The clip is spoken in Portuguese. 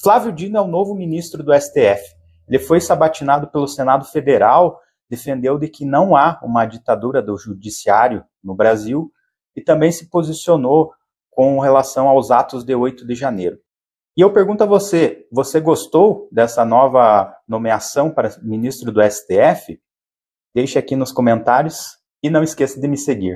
Flávio Dino é o novo ministro do STF. Ele foi sabatinado pelo Senado Federal, defendeu de que não há uma ditadura do judiciário no Brasil e também se posicionou com relação aos atos de 8 de janeiro. E eu pergunto a você, você gostou dessa nova nomeação para ministro do STF? Deixe aqui nos comentários e não esqueça de me seguir.